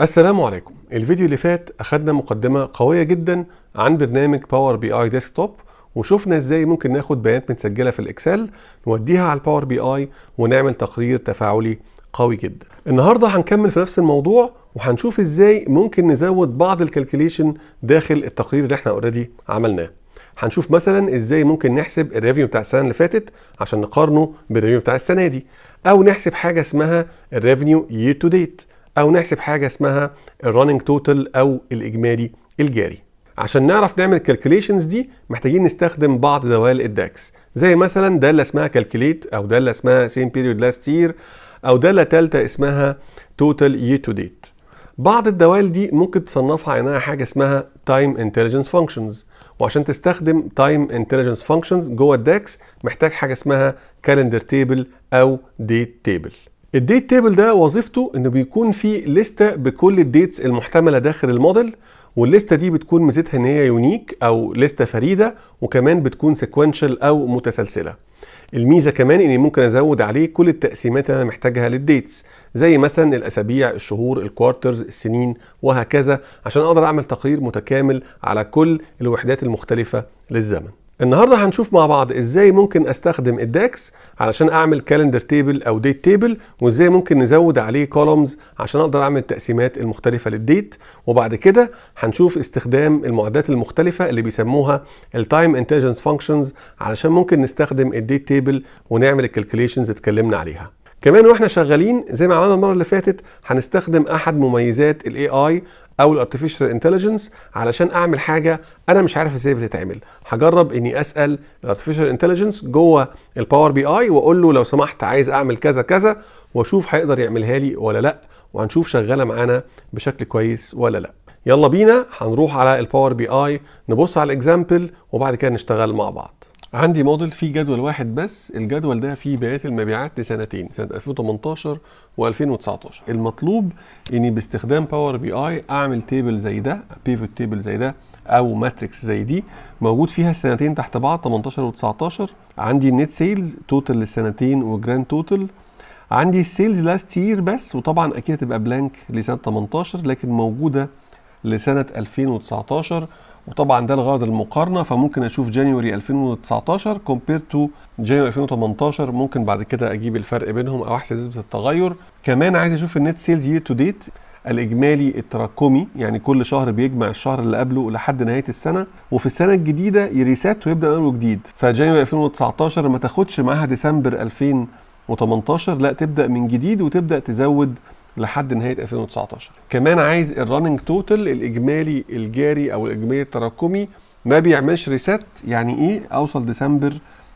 السلام عليكم الفيديو اللي فات اخدنا مقدمة قوية جدا عن برنامج باور بي اي ديسكتوب وشفنا ازاي ممكن ناخد بيانات متسجلة في الاكسل نوديها على الباور بي اي ونعمل تقرير تفاعلي قوي جدا النهاردة هنكمل في نفس الموضوع وهنشوف ازاي ممكن نزود بعض الكالكوليشن داخل التقرير اللي احنا اوريدي عملناه هنشوف مثلا ازاي ممكن نحسب الريفيو بتاع السنه اللي فاتت عشان نقارنه بالريفيو بتاع السنه دي او نحسب حاجه اسمها الريفيو يير تو ديت او نحسب حاجه اسمها الرننج توتال او الاجمالي الجاري عشان نعرف نعمل الكالكوليشنز دي محتاجين نستخدم بعض دوال الداكس زي مثلا داله اسمها كالكوليت او داله اسمها سيم بيريود لاست يير او داله ثالثه اسمها توتال يير تو ديت بعض الدوال دي ممكن تصنفها عينها حاجه اسمها تايم انتليجنس فانكشنز وعشان تستخدم تايم انتليجنس فانكشنز جوه الداكس محتاج حاجه اسمها كالندر تيبل او ديت تيبل الديت تيبل ده وظيفته انه بيكون فيه لستة بكل الديتس المحتملة داخل الموديل والليستة دي بتكون ميزتها ان هي يونيك او لستة فريدة وكمان بتكون سيكونشال او متسلسلة الميزة كمان اني ممكن ازود عليه كل التقسيمات اللي انا محتاجها للديتس زي مثلا الاسابيع الشهور الكوارترز السنين وهكذا عشان اقدر اعمل تقرير متكامل على كل الوحدات المختلفة للزمن النهارده هنشوف مع بعض ازاي ممكن استخدم الداكس علشان اعمل كالندر تيبل او ديت تيبل وازاي ممكن نزود عليه كولومز عشان اقدر اعمل التقسيمات المختلفه للديت وبعد كده هنشوف استخدام المعدات المختلفه اللي بيسموها التايم انتليجنس فانكشنز علشان ممكن نستخدم الديت تيبل ونعمل الكالكوليشنز اتكلمنا عليها كمان واحنا شغالين زي ما عملنا المره اللي فاتت هنستخدم احد مميزات الاي اي او الارتفيشال انتليجنس علشان اعمل حاجه انا مش عارف ازاي بتتعمل هجرب اني اسال الارتفيشال انتليجنس جوه الباور بي اي واقول له لو سمحت عايز اعمل كذا كذا واشوف هيقدر يعملها لي ولا لا وهنشوف شغاله معانا بشكل كويس ولا لا يلا بينا هنروح على الباور بي اي نبص على الاكزامبل وبعد كده نشتغل مع بعض عندي موديل فيه جدول واحد بس الجدول ده فيه بيانات المبيعات لسنتين سنه 2018 و2019 المطلوب اني باستخدام باور بي اي اعمل تيبل زي ده بيفوت تيبل زي ده او ماتريكس زي دي موجود فيها السنتين تحت بعض 18 و19 عندي النت سيلز توتال للسنتين وجراند توتال عندي السيلز لاست يير بس وطبعا اكيد هتبقى بلانك لسنه 18 لكن موجوده لسنه 2019 وطبعا ده لغرض المقارنه فممكن اشوف جانيوري 2019 كومبير تو جانيوري 2018 ممكن بعد كده اجيب الفرق بينهم او احسب نسبه التغير كمان عايز اشوف النت سيلز يير تو ديت الاجمالي التراكمي يعني كل شهر بيجمع الشهر اللي قبله لحد نهايه السنه وفي السنه الجديده يريسات ويبدا من جديد فجانيوري 2019 ما تاخدش معاها ديسمبر 2018 لا تبدا من جديد وتبدا تزود لحد نهايه 2019 كمان عايز الرننج توتال الاجمالي الجاري او الاجمالي التراكمي ما بيعملش ريسات يعني ايه اوصل ديسمبر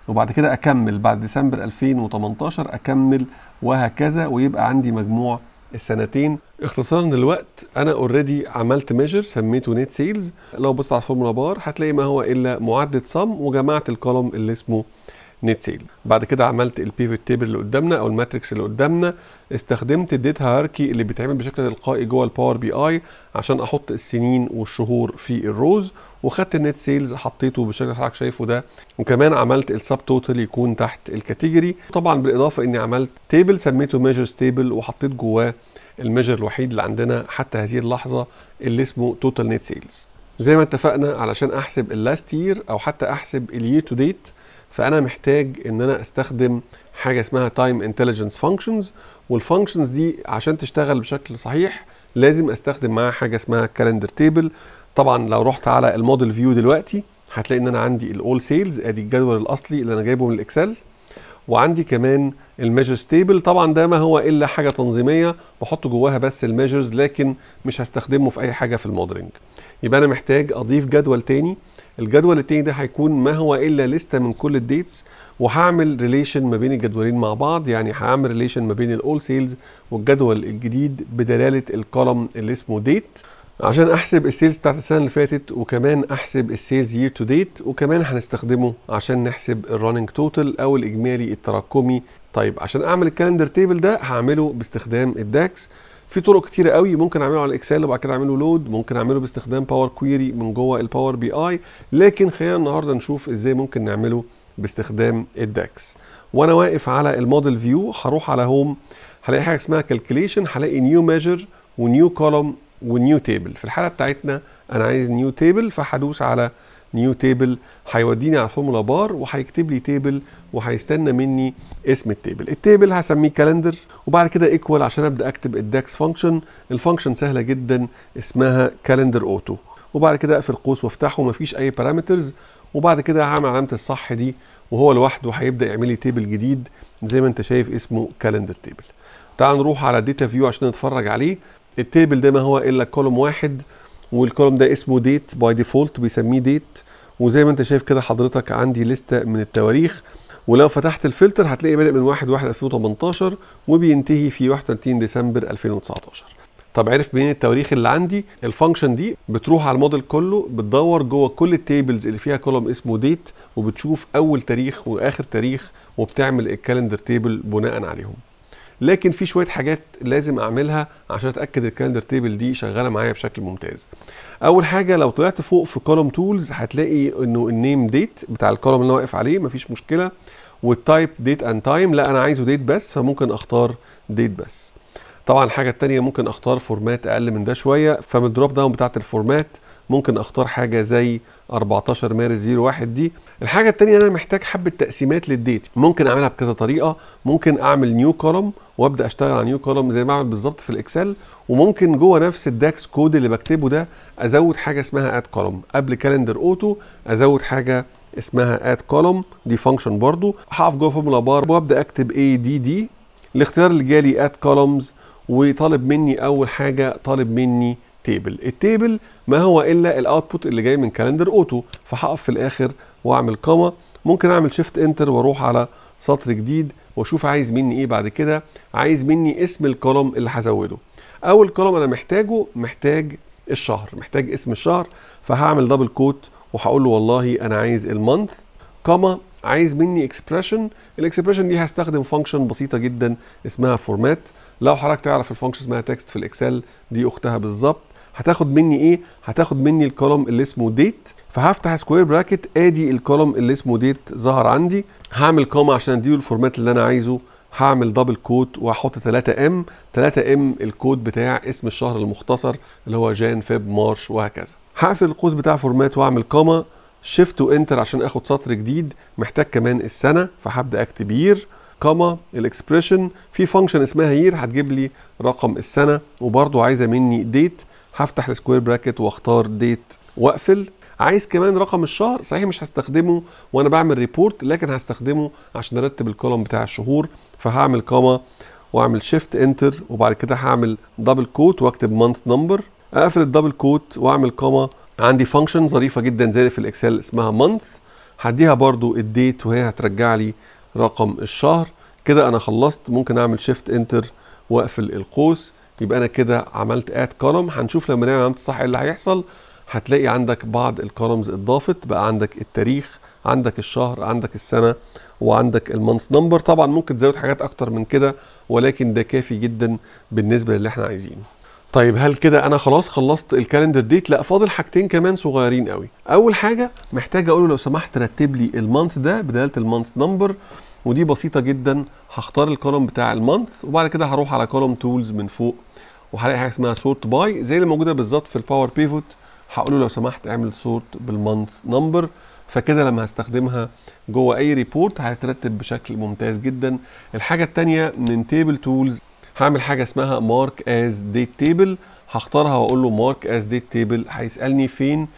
وبعد كده اكمل بعد ديسمبر 2018 اكمل وهكذا ويبقى عندي مجموع السنتين اختصارا للوقت انا اوريدي عملت ميجر سميته نت سيلز لو بصت على الفورمولا بار هتلاقي ما هو الا معدل صم وجمعت الكولوم اللي اسمه نت سيل بعد كده عملت البيفوت تيبل اللي قدامنا او الماتريكس اللي قدامنا استخدمت الديت هيراركي اللي بيتعمل بشكل تلقائي جوه الباور بي اي عشان احط السنين والشهور في الروز وخدت النت سيلز حطيته بالشكل اللي حضرتك شايفه ده وكمان عملت السب توتال يكون تحت الكاتيجوري طبعا بالاضافه اني عملت تيبل سميته ميجرز تيبل وحطيت جواه الميجر الوحيد اللي عندنا حتى هذه اللحظه اللي اسمه توتال نت سيلز زي ما اتفقنا علشان احسب اللاست يير او حتى احسب اليير تو ديت فانا محتاج ان انا استخدم حاجه اسمها تايم انتليجنس فانكشنز والفانكشنز دي عشان تشتغل بشكل صحيح لازم استخدم معاها حاجه اسمها كالندر تيبل طبعا لو رحت على الموديل فيو دلوقتي هتلاقي ان انا عندي الاول سيلز ادي الجدول الاصلي اللي انا جايبه من الاكسل وعندي كمان الميجرز تيبل طبعا ده ما هو الا حاجه تنظيميه بحط جواها بس الميجرز لكن مش هستخدمه في اي حاجه في الموديلنج يبقى انا محتاج اضيف جدول تاني الجدول التاني ده هيكون ما هو الا لسته من كل الديتس وهعمل ريليشن ما بين الجدولين مع بعض يعني هعمل ريليشن ما بين الاول سيلز والجدول الجديد بدلاله الكولم اللي اسمه ديت عشان احسب السيلز بتاعت السنه اللي فاتت وكمان احسب السيلز يير تو ديت وكمان هنستخدمه عشان نحسب الرننج توتال او الاجمالي التراكمي طيب عشان اعمل الكالندر تيبل ده هعمله باستخدام الداكس في طرق كتيره قوي ممكن اعمله على الاكسل وبعد كده اعمله لود ممكن اعمله باستخدام باور كويري من جوه الباور بي اي لكن خلينا النهارده نشوف ازاي ممكن نعمله باستخدام الداكس وانا واقف على الموديل فيو هروح على هوم هلاقي حاجه اسمها كالكوليشن هلاقي نيو ميجر ونيو كولوم ونيو تيبل في الحاله بتاعتنا انا عايز نيو تيبل فهدوس على نيو تيبل هيوديني على الفورمولا بار وهيكتب لي تيبل وهيستنى مني اسم التيبل التيبل هسميه كالندر وبعد كده ايكوال عشان ابدا اكتب الداكس فانكشن الفانكشن سهله جدا اسمها كالندر اوتو وبعد كده اقفل قوس وافتحه مفيش اي بارامترز وبعد كده هعمل علامه الصح دي وهو لوحده هيبدا يعمل لي تيبل جديد زي ما انت شايف اسمه كالندر تيبل تعال نروح على الداتا فيو عشان نتفرج عليه التيبل ده ما هو الا كولوم واحد والكولوم ده اسمه ديت باي ديفولت بيسميه ديت وزي ما انت شايف كده حضرتك عندي لستة من التواريخ ولو فتحت الفلتر هتلاقي بادئ من 1 1 2018 وبينتهي في 31 ديسمبر 2019 طب عرف منين التواريخ اللي عندي الفانكشن دي بتروح على الموديل كله بتدور جوه كل التيبلز اللي فيها كولوم اسمه ديت وبتشوف اول تاريخ واخر تاريخ وبتعمل الكالندر تيبل بناء عليهم لكن في شويه حاجات لازم اعملها عشان اتاكد الكالندر تيبل دي شغاله معايا بشكل ممتاز اول حاجه لو طلعت فوق في كولوم تولز هتلاقي انه النيم ديت بتاع الكولوم اللي انا واقف عليه مفيش مشكله والتايب ديت اند تايم لا انا عايزه ديت بس فممكن اختار ديت بس طبعا الحاجه الثانيه ممكن اختار فورمات اقل من ده شويه فمن الدروب داون بتاعت الفورمات ممكن اختار حاجه زي 14 مارس 01 دي الحاجه الثانيه انا محتاج حبه تقسيمات للديت ممكن اعملها بكذا طريقه ممكن اعمل نيو كولوم وابدا اشتغل على نيو كولوم زي ما اعمل بالظبط في الاكسل وممكن جوه نفس الداكس كود اللي بكتبه ده ازود حاجه اسمها اد كولوم قبل كالندر اوتو ازود حاجه اسمها اد كولوم دي فانكشن برضو هقف جوه فورمولا بار وابدا اكتب اي دي دي الاختيار اللي جالي اد كولومز وطالب مني اول حاجه طالب مني تيبل التيبل ما هو الا الاوتبوت اللي جاي من كالندر اوتو فهقف في الاخر واعمل كوما ممكن اعمل شيفت انتر واروح على سطر جديد واشوف عايز مني ايه بعد كده عايز مني اسم الكولوم اللي هزوده اول كولوم انا محتاجه محتاج الشهر محتاج اسم الشهر فهعمل دبل كوت وهقول له والله انا عايز المانث كما عايز مني اكسبريشن الاكسبريشن دي هستخدم فانكشن بسيطه جدا اسمها فورمات لو حضرتك تعرف الفانكشن اسمها تكست في الاكسل دي اختها بالظبط هتاخد مني ايه هتاخد مني الكولوم اللي اسمه ديت فهفتح سكوير براكت ادي الكولوم اللي اسمه ديت ظهر عندي هعمل كوما عشان اديله الفورمات اللي انا عايزه هعمل دبل كوت وهحط 3 ام 3 ام الكود بتاع اسم الشهر المختصر اللي هو جان فيب مارش وهكذا هقفل القوس بتاع فورمات واعمل كوما شيفت وانتر عشان اخد سطر جديد محتاج كمان السنه فهبدا اكتب يير كوما الاكسبريشن في فانكشن اسمها يير هتجيب لي رقم السنه وبرده عايزه مني ديت هفتح السكوير براكت واختار ديت واقفل عايز كمان رقم الشهر صحيح مش هستخدمه وانا بعمل ريبورت لكن هستخدمه عشان ارتب الكولوم بتاع الشهور فهعمل كاما واعمل شيفت انتر وبعد كده هعمل دبل كوت واكتب مانث نمبر اقفل الدبل كوت واعمل كاما عندي فانكشن ظريفه جدا زي في الاكسل اسمها مانث هديها برضو الديت وهي هترجع لي رقم الشهر كده انا خلصت ممكن اعمل شيفت انتر واقفل القوس يبقى انا كده عملت اد كولوم هنشوف لما نعمل عملت صح ايه اللي هيحصل هتلاقي عندك بعض الكولومز اتضافت بقى عندك التاريخ عندك الشهر عندك السنه وعندك المانث نمبر طبعا ممكن تزود حاجات اكتر من كده ولكن ده كافي جدا بالنسبه للي احنا عايزينه طيب هل كده انا خلاص خلصت الكالندر ديت لا فاضل حاجتين كمان صغيرين قوي اول حاجه محتاج اقول لو سمحت رتب لي المانث ده بدايه المانث نمبر ودي بسيطه جدا هختار الكولوم بتاع المانث وبعد كده هروح على كولوم تولز من فوق وهلاقي حاجه اسمها سورت باي زي اللي موجوده بالظبط في الباور بيفوت هقول له لو سمحت اعمل سورت بالمانث نمبر فكده لما هستخدمها جوه اي ريبورت هترتب بشكل ممتاز جدا الحاجه الثانيه من تيبل تولز هعمل حاجه اسمها مارك از ديت تيبل هختارها واقول له مارك از ديت تيبل هيسالني فين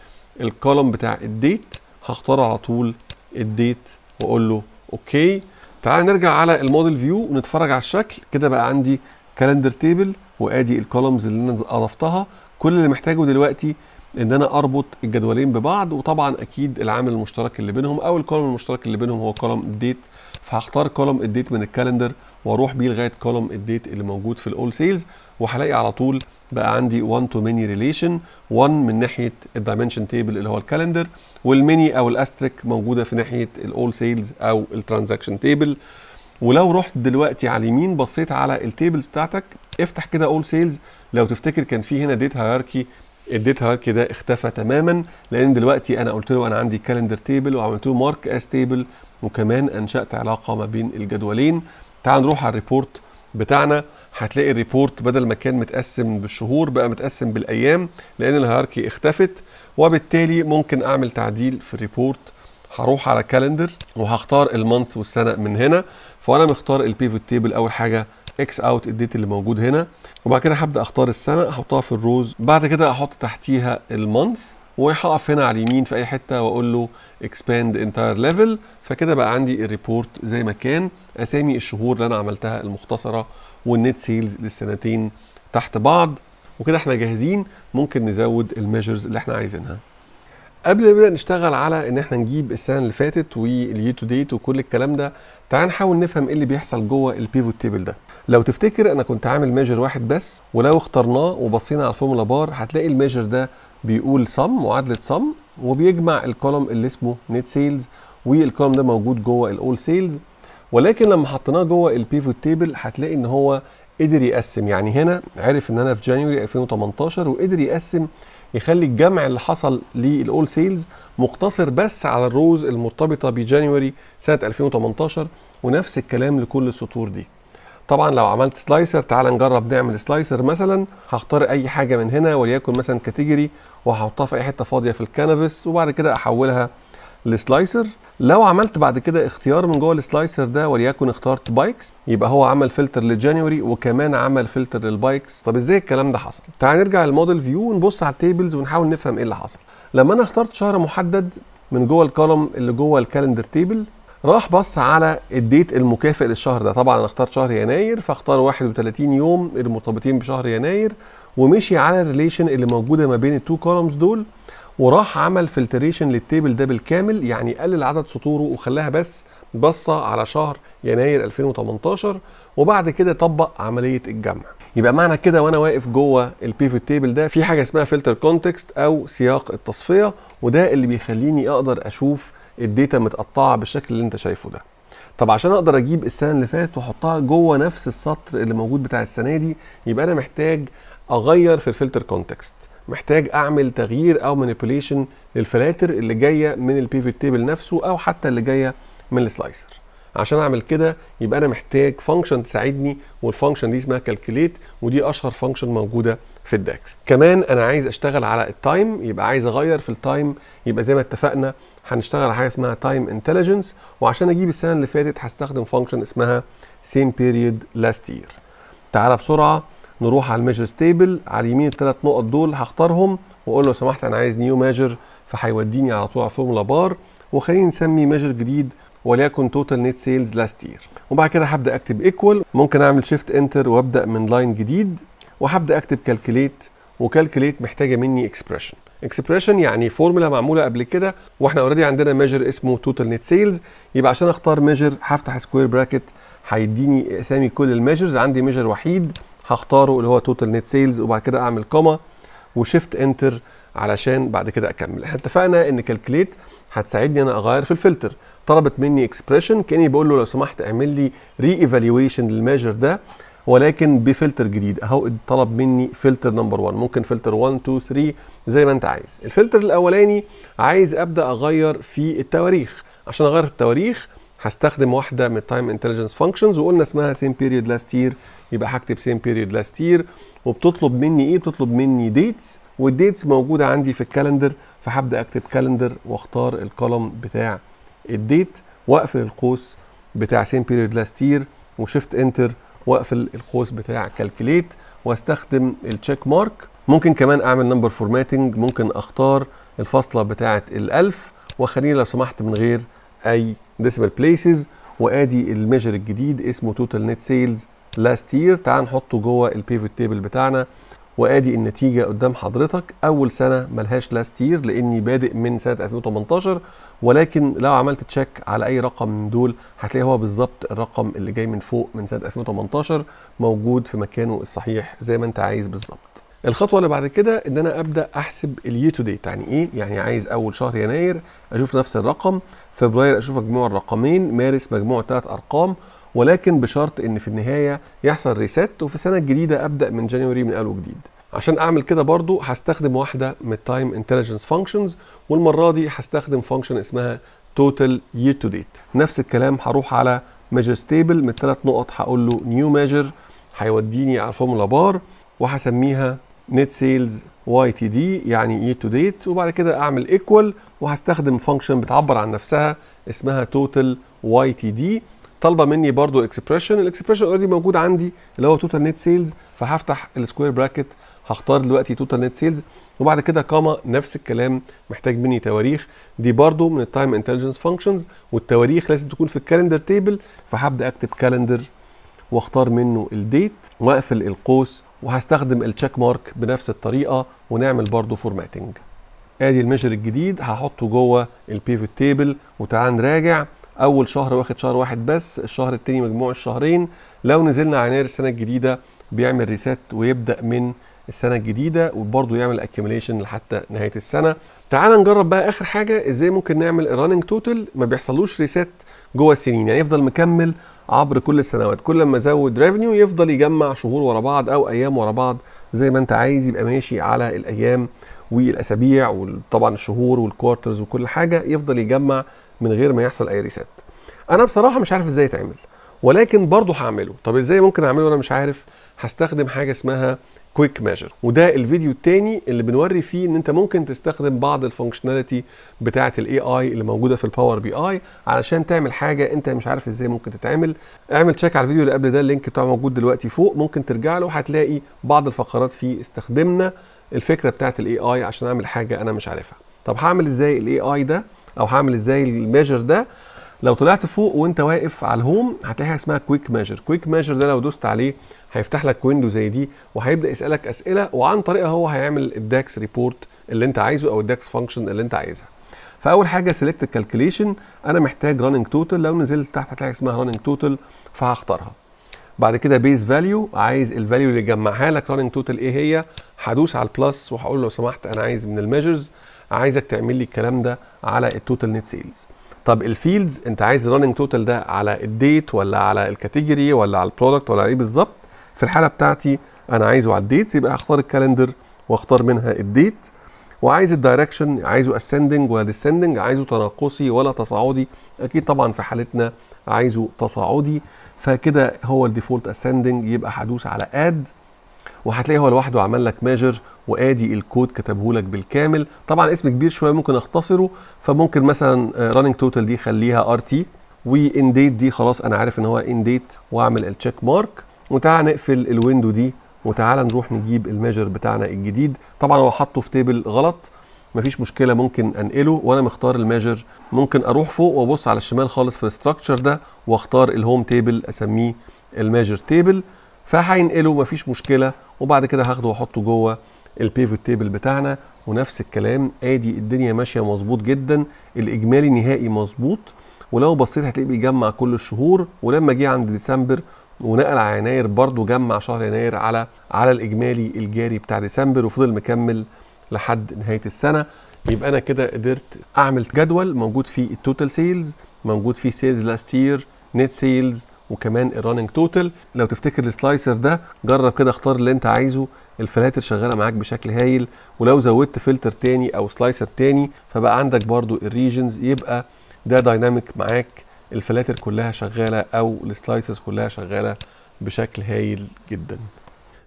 الكولوم بتاع الديت هختار على طول الديت واقول له اوكي okay. تعال نرجع على الموديل فيو ونتفرج على الشكل كده بقى عندي كالندر تيبل وادي الكولومز اللي انا اضفتها كل اللي محتاجه دلوقتي ان انا اربط الجدولين ببعض وطبعا اكيد العامل المشترك اللي بينهم او الكولوم المشترك اللي بينهم هو كولوم الديت فهختار كولوم الديت من الكالندر واروح بيه لغايه كولوم الديت اللي موجود في الاول سيلز وهلاقي على طول بقى عندي 1 تو ميني ريليشن 1 من ناحيه الدايمنشن تيبل اللي هو الكالندر والميني او الاستريك موجوده في ناحيه الاول سيلز او الترانزاكشن تيبل ولو رحت دلوقتي على اليمين بصيت على التيبلز بتاعتك افتح كده اول سيلز لو تفتكر كان في هنا ديت هيراركي الديت هيراركي ده اختفى تماما لان دلوقتي انا قلت له انا عندي كالندر تيبل وعملت له مارك اس تيبل وكمان انشات علاقه ما بين الجدولين تعال نروح على الريبورت بتاعنا هتلاقي الريبورت بدل ما كان متقسم بالشهور بقى متقسم بالايام لان الهيراركي اختفت وبالتالي ممكن اعمل تعديل في الريبورت هروح على كالندر وهختار المانث والسنه من هنا فانا مختار البيفوت تيبل اول حاجه اكس اوت الديت اللي موجود هنا وبعد كده هبدا اختار السنه احطها في الروز بعد كده احط تحتيها المانث وهقف هنا على اليمين في اي حته واقول له اكسباند انتاير ليفل فكده بقى عندي الريبورت زي ما كان اسامي الشهور اللي انا عملتها المختصره والنت سيلز للسنتين تحت بعض وكده احنا جاهزين ممكن نزود الميجرز اللي احنا عايزينها قبل ما نبدا نشتغل على ان احنا نجيب السنه اللي فاتت واليو تو ديت وكل الكلام ده تعال نحاول نفهم ايه اللي بيحصل جوه البيفوت تيبل ده لو تفتكر انا كنت عامل ميجر واحد بس ولو اخترناه وبصينا على الفورمولا بار هتلاقي الميجر ده بيقول صم معادله صم وبيجمع الكولوم اللي اسمه نت سيلز والكولم ده موجود جوه الاول سيلز ولكن لما حطيناه جوه البيفوت تيبل هتلاقي ان هو قدر يقسم يعني هنا عرف ان انا في جانيوري 2018 وقدر يقسم يخلي الجمع اللي حصل للاول سيلز مقتصر بس على الروز المرتبطه بجانيوري سنه 2018 ونفس الكلام لكل السطور دي طبعا لو عملت سلايسر تعال نجرب نعمل سلايسر مثلا هختار اي حاجه من هنا وليكن مثلا كاتيجوري وهحطها في اي حته فاضيه في الكنفس وبعد كده احولها السلايسر لو عملت بعد كده اختيار من جوه السلايسر ده وليكن اخترت بايكس يبقى هو عمل فلتر لجانيوري وكمان عمل فلتر للبايكس طب ازاي الكلام ده حصل تعال نرجع للموديل فيو ونبص على التيبلز ونحاول نفهم ايه اللي حصل لما انا اخترت شهر محدد من جوه الكولم اللي جوه الكالندر تيبل راح بص على الديت المكافئ للشهر ده طبعا انا اخترت شهر يناير فاختار 31 يوم المرتبطين بشهر يناير ومشي على الريليشن اللي موجوده ما بين التو كولمز دول وراح عمل فلتريشن للتيبل ده بالكامل يعني قلل عدد سطوره وخلاها بس بصه على شهر يناير 2018 وبعد كده طبق عمليه الجمع يبقى معنى كده وانا واقف جوه البيفوت تيبل ده في حاجه اسمها فلتر كونتكست او سياق التصفيه وده اللي بيخليني اقدر اشوف الداتا متقطعه بالشكل اللي انت شايفه ده طب عشان اقدر اجيب السنه اللي فاتت واحطها جوه نفس السطر اللي موجود بتاع السنه دي يبقى انا محتاج اغير في الفلتر كونتكست محتاج اعمل تغيير او مانيبيوليشن للفلاتر اللي جايه من البيفوت تيبل نفسه او حتى اللي جايه من السلايسر عشان اعمل كده يبقى انا محتاج فانكشن تساعدني والفانكشن دي اسمها كالكوليت ودي اشهر فانكشن موجوده في الداكس كمان انا عايز اشتغل على التايم يبقى عايز اغير في التايم يبقى زي ما اتفقنا هنشتغل على حاجه اسمها تايم انتليجنس وعشان اجيب السنه اللي فاتت هستخدم فانكشن اسمها سيم بيريد لاست يير تعالى بسرعه نروح على الميجر ستيبل على اليمين الثلاث نقط دول هختارهم واقول له لو سمحت انا عايز نيو ميجر فهيوديني على طول على فورمولا بار وخليني نسمي ميجر جديد وليكن توتال نت سيلز لاست يير وبعد كده هبدا اكتب ايكوال ممكن اعمل شيفت انتر وابدا من لاين جديد وهبدا اكتب كالكليت وكالكليت محتاجه مني اكسبريشن اكسبريشن يعني فورمولا معموله قبل كده واحنا اوريدي عندنا ميجر اسمه توتال نت سيلز يبقى عشان اختار ميجر هفتح سكوير براكت هيديني اسامي كل الميجرز عندي ميجر وحيد هختاره اللي هو توتال نت سيلز وبعد كده اعمل كوما وشيفت انتر علشان بعد كده اكمل احنا اتفقنا ان كالكليت هتساعدني انا اغير في الفلتر طلبت مني اكسبريشن كاني بقول له لو سمحت اعمل لي ري ايفالويشن للميجر ده ولكن بفلتر جديد اهو طلب مني فلتر نمبر 1 ممكن فلتر 1 2 3 زي ما انت عايز الفلتر الاولاني عايز ابدا اغير في التواريخ عشان اغير في التواريخ هستخدم واحده من التايم انتليجنس فانكشنز وقلنا اسمها سيم بيريود لاست يير يبقى هكتب سيم بيريود لاست يير وبتطلب مني ايه بتطلب مني ديتس والديتس موجوده عندي في الكالندر فهبدا اكتب كالندر واختار القلم بتاع الديت واقفل القوس بتاع سيم بيريود لاست يير وشيفت انتر واقفل القوس بتاع كالكليت واستخدم التشيك مارك ممكن كمان اعمل نمبر فورماتنج ممكن اختار الفاصله بتاعه الالف واخليه لو سمحت من غير اي ديسيبل بليسز وادي الميجر الجديد اسمه توتال نت سيلز لاست يير تعال نحطه جوه البيفوت تيبل بتاعنا وادي النتيجه قدام حضرتك اول سنه ملهاش لاست يير لاني بادئ من سنه 2018 ولكن لو عملت تشيك على اي رقم من دول هتلاقي هو بالظبط الرقم اللي جاي من فوق من سنه 2018 موجود في مكانه الصحيح زي ما انت عايز بالظبط الخطوه اللي بعد كده ان انا ابدا احسب اليو تو ديت يعني ايه يعني عايز اول شهر يناير اشوف نفس الرقم فبراير اشوف مجموع الرقمين مارس مجموع ثلاث ارقام ولكن بشرط ان في النهايه يحصل ريست وفي السنه الجديده ابدا من جانوري من اول وجديد عشان اعمل كده برضو هستخدم واحده من التايم انتليجنس فانكشنز والمره دي هستخدم فانكشن اسمها توتال يير تو ديت نفس الكلام هروح على ميجر ستيبل من ثلاث نقط هقول له نيو ميجر هيوديني على الفورمولا بار وهسميها نت سيلز واي تي دي يعني اي تو ديت وبعد كده اعمل ايكوال وهستخدم فانكشن بتعبر عن نفسها اسمها توتال واي تي دي طالبه مني برضو اكسبريشن الاكسبريشن اوريدي موجود عندي اللي هو توتال نت سيلز فهفتح السكوير براكت هختار دلوقتي توتال نت سيلز وبعد كده كاما نفس الكلام محتاج مني تواريخ دي برضو من التايم انتليجنس فانكشنز والتواريخ لازم تكون في الكالندر تيبل فهبدا اكتب كالندر واختار منه الديت واقفل القوس وهستخدم التشيك مارك بنفس الطريقه ونعمل برضو فورماتنج ادي الميجر الجديد هحطه جوه البيفوت تيبل وتعال نراجع اول شهر واخد شهر واحد بس الشهر التاني مجموع الشهرين لو نزلنا على يناير السنه الجديده بيعمل ريسات ويبدا من السنه الجديده وبرضه يعمل اكيوميليشن لحتى نهايه السنه تعال نجرب بقى اخر حاجه ازاي ممكن نعمل الرننج توتال ما بيحصلوش ريسات جوه السنين يعني يفضل مكمل عبر كل السنوات كل ما زود ريفينيو يفضل يجمع شهور ورا بعض او ايام ورا بعض زي ما انت عايز يبقى ماشي على الايام والاسابيع وطبعا الشهور والكوارترز وكل حاجه يفضل يجمع من غير ما يحصل اي ريسات انا بصراحه مش عارف ازاي يتعمل ولكن برضه هعمله طب ازاي ممكن اعمله وانا مش عارف هستخدم حاجه اسمها كويك ميجر وده الفيديو الثاني اللي بنوري فيه ان انت ممكن تستخدم بعض الفانكشناليتي بتاعه الاي اي اللي موجوده في الباور بي اي علشان تعمل حاجه انت مش عارف ازاي ممكن تتعمل اعمل تشيك على الفيديو اللي قبل ده اللينك بتاعه موجود دلوقتي فوق ممكن ترجع له هتلاقي بعض الفقرات فيه استخدمنا الفكره بتاعه الاي اي عشان اعمل حاجه انا مش عارفها طب هعمل ازاي الاي اي ده او هعمل ازاي الميجر ده لو طلعت فوق وانت واقف على الهوم هتلاقي حاجه اسمها كويك ميجر كويك ميجر ده لو دوست عليه هيفتح لك ويندو زي دي وهيبدا يسالك اسئله وعن طريقها هو هيعمل الداكس ريبورت اللي انت عايزه او الداكس فانكشن اللي انت عايزها فاول حاجه سيلكت الكالكوليشن انا محتاج راننج توتال لو نزلت تحت هتلاقي اسمها راننج توتال فهختارها بعد كده بيز فاليو عايز الفاليو اللي جمعها لك راننج توتال ايه هي هدوس على البلس وهقول لو سمحت انا عايز من الميجرز عايزك تعمل لي الكلام ده على التوتال نت سيلز طب الفيلدز انت عايز الرننج توتال ده على الديت ولا على الكاتيجوري ولا على البرودكت ولا على ايه بالظبط في الحاله بتاعتي انا عايزه على الديت يبقى هختار الكالندر واختار منها الديت وعايز الدايركشن عايزه اسندنج ولا ديسندنج عايزه تناقصي ولا تصاعدي اكيد طبعا في حالتنا عايزه تصاعدي فكده هو الديفولت اسندنج يبقى هدوس على اد وهتلاقي هو لوحده عمل لك ماجر وادي الكود كتبه لك بالكامل طبعا اسم كبير شويه ممكن اختصره فممكن مثلا راننج آه، توتال دي خليها ار تي وان ديت دي خلاص انا عارف ان هو ان ديت واعمل التشيك مارك وتعالى نقفل الويندو دي وتعالى نروح نجيب الميجر بتاعنا الجديد طبعا هو حاطه في تيبل غلط مفيش مشكله ممكن انقله وانا مختار الميجر ممكن اروح فوق وابص على الشمال خالص في الاستراكشر ده واختار الهوم تيبل اسميه الميجر تيبل فهينقله مفيش مشكله وبعد كده هاخده واحطه جوه البيفوت تيبل بتاعنا ونفس الكلام ادي الدنيا ماشيه مظبوط جدا الاجمالي النهائي مظبوط ولو بصيت هتلاقيه بيجمع كل الشهور ولما جه عند ديسمبر ونقل على يناير برضه جمع شهر يناير على على الاجمالي الجاري بتاع ديسمبر وفضل مكمل لحد نهايه السنه يبقى انا كده قدرت اعمل جدول موجود فيه التوتال سيلز موجود فيه سيلز لاست يير نت سيلز وكمان الرننج توتال لو تفتكر السلايسر ده جرب كده اختار اللي انت عايزه الفلاتر شغاله معاك بشكل هايل ولو زودت فلتر تاني او سلايسر تاني فبقى عندك برضو الريجنز يبقى ده دايناميك معاك الفلاتر كلها شغاله او السلايسرز كلها شغاله بشكل هايل جدا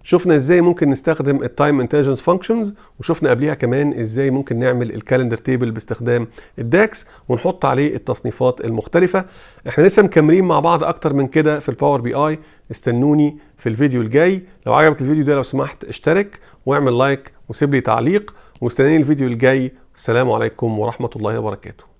شفنا ازاي ممكن نستخدم التايم انتليجنس فانكشنز وشفنا قبليها كمان ازاي ممكن نعمل الكالندر تيبل باستخدام الداكس ونحط عليه التصنيفات المختلفه احنا لسه مكملين مع بعض اكتر من كده في الباور بي اي استنوني في الفيديو الجاي لو عجبك الفيديو ده لو سمحت اشترك واعمل لايك وسيب لي تعليق واستناني الفيديو الجاي والسلام عليكم ورحمه الله وبركاته